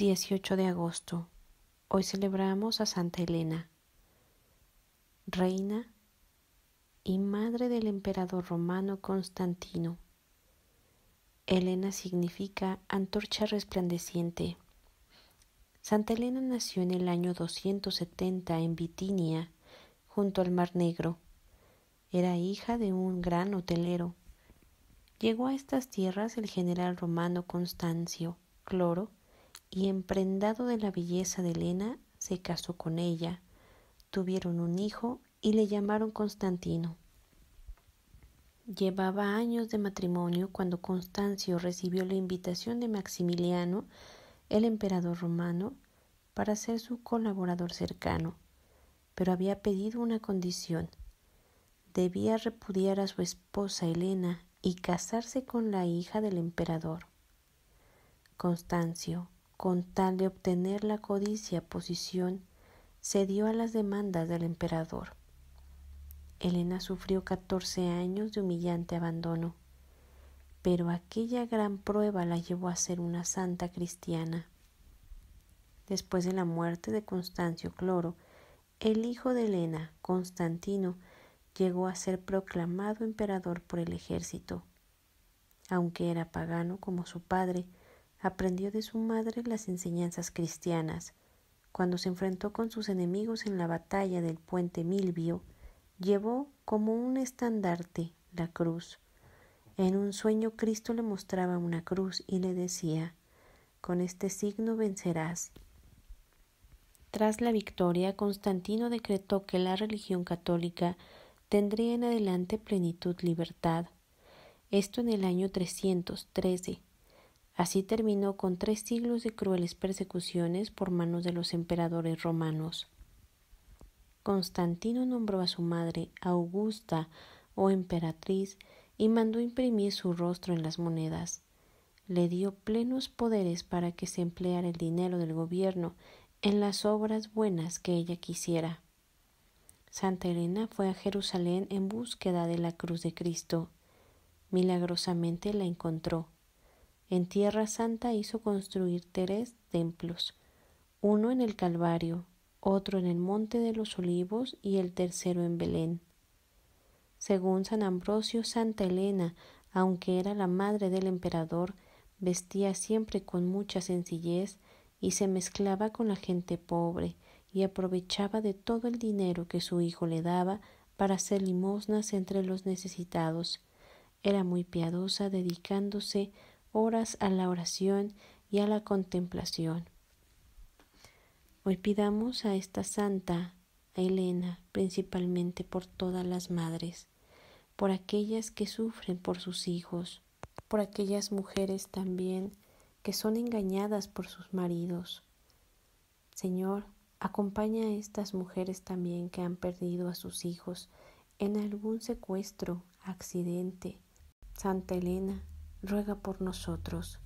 18 de agosto. Hoy celebramos a Santa Elena, reina y madre del emperador romano Constantino. Elena significa antorcha resplandeciente. Santa Elena nació en el año 270 en Bitinia, junto al Mar Negro. Era hija de un gran hotelero. Llegó a estas tierras el general romano Constancio Cloro, y emprendado de la belleza de Elena, se casó con ella, tuvieron un hijo y le llamaron Constantino. Llevaba años de matrimonio cuando Constancio recibió la invitación de Maximiliano, el emperador romano, para ser su colaborador cercano, pero había pedido una condición. Debía repudiar a su esposa Elena y casarse con la hija del emperador. Constancio, con tal de obtener la codicia posición, cedió a las demandas del emperador. Elena sufrió catorce años de humillante abandono, pero aquella gran prueba la llevó a ser una santa cristiana. Después de la muerte de Constancio Cloro, el hijo de Elena, Constantino, llegó a ser proclamado emperador por el ejército. Aunque era pagano como su padre, aprendió de su madre las enseñanzas cristianas. Cuando se enfrentó con sus enemigos en la batalla del puente Milvio, llevó como un estandarte la cruz. En un sueño Cristo le mostraba una cruz y le decía, con este signo vencerás. Tras la victoria, Constantino decretó que la religión católica tendría en adelante plenitud libertad. Esto en el año 313 Así terminó con tres siglos de crueles persecuciones por manos de los emperadores romanos. Constantino nombró a su madre Augusta o emperatriz y mandó imprimir su rostro en las monedas. Le dio plenos poderes para que se empleara el dinero del gobierno en las obras buenas que ella quisiera. Santa Elena fue a Jerusalén en búsqueda de la cruz de Cristo. Milagrosamente la encontró en Tierra Santa hizo construir tres templos, uno en el Calvario, otro en el Monte de los Olivos y el tercero en Belén. Según San Ambrosio, Santa Elena, aunque era la madre del emperador, vestía siempre con mucha sencillez y se mezclaba con la gente pobre y aprovechaba de todo el dinero que su hijo le daba para hacer limosnas entre los necesitados. Era muy piadosa, dedicándose horas a la oración y a la contemplación. Hoy pidamos a esta santa, Elena, principalmente por todas las madres, por aquellas que sufren por sus hijos, por aquellas mujeres también que son engañadas por sus maridos. Señor, acompaña a estas mujeres también que han perdido a sus hijos en algún secuestro, accidente. Santa Elena, ruega por nosotros.